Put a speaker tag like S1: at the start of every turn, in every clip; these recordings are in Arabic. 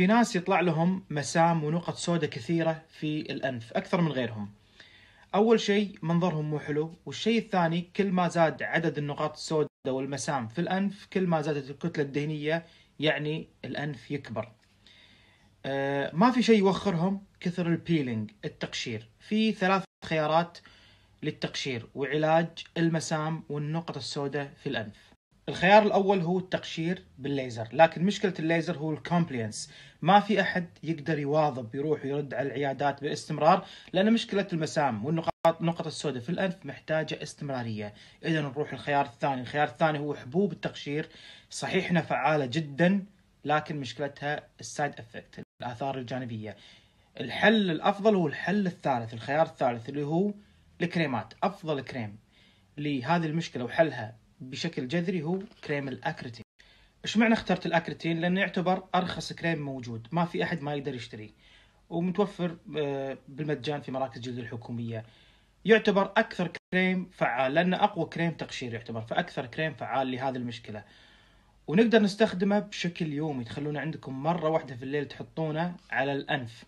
S1: في ناس يطلع لهم مسام ونقط سوداء كثيرة في الأنف أكثر من غيرهم أول شيء منظرهم مو حلو والشيء الثاني كل ما زاد عدد النقاط السوداء والمسام في الأنف كل ما زادت الكتلة الدهنية يعني الأنف يكبر أه، ما في شيء يوخرهم كثر البيلينج التقشير في ثلاث خيارات للتقشير وعلاج المسام والنقط السوداء في الأنف الخيار الاول هو التقشير بالليزر لكن مشكله الليزر هو الكومبلينس ما في احد يقدر يواظب يروح ويرد على العيادات باستمرار لان مشكله المسام والنقاط نقطة السوداء في الانف محتاجه استمراريه اذا نروح الخيار الثاني الخيار الثاني هو حبوب التقشير صحيح انها فعاله جدا لكن مشكلتها السايد افكت الاثار الجانبيه الحل الافضل هو الحل الثالث الخيار الثالث اللي هو الكريمات افضل كريم لهذه المشكله وحلها بشكل جذري هو كريم الاكريتين ايش معنى اخترت الاكريتين لانه يعتبر ارخص كريم موجود ما في احد ما يقدر يشتريه ومتوفر آه، بالمجان في مراكز جلد الحكوميه يعتبر اكثر كريم فعال لانه اقوى كريم تقشير يعتبر فاكثر كريم فعال لهذه المشكله ونقدر نستخدمه بشكل يومي تخلونه عندكم مره واحده في الليل تحطونه على الانف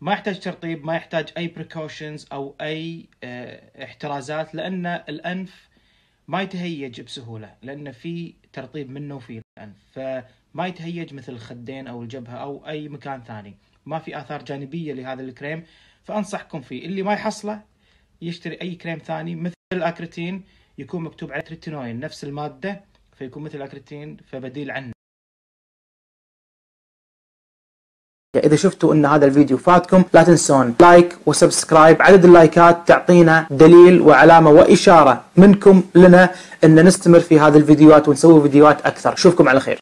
S1: ما يحتاج ترطيب ما يحتاج اي بريكوشنز او اي آه، احترازات لان الانف ما يتهيج بسهوله لان في ترطيب منه وفي الانف فما يتهيج مثل الخدين او الجبهه او اي مكان ثاني ما في اثار جانبيه لهذا الكريم فانصحكم فيه اللي ما يحصله يشتري اي كريم ثاني مثل الاكريتين يكون مكتوب عليه تريتينوين نفس الماده فيكون مثل الاكريتين فبديل عنه إذا شفتوا أن هذا الفيديو فاتكم لا تنسون لايك وسبسكرايب عدد اللايكات تعطينا دليل وعلامة وإشارة منكم لنا أن نستمر في هذه الفيديوهات ونسوي فيديوهات أكثر أشوفكم على خير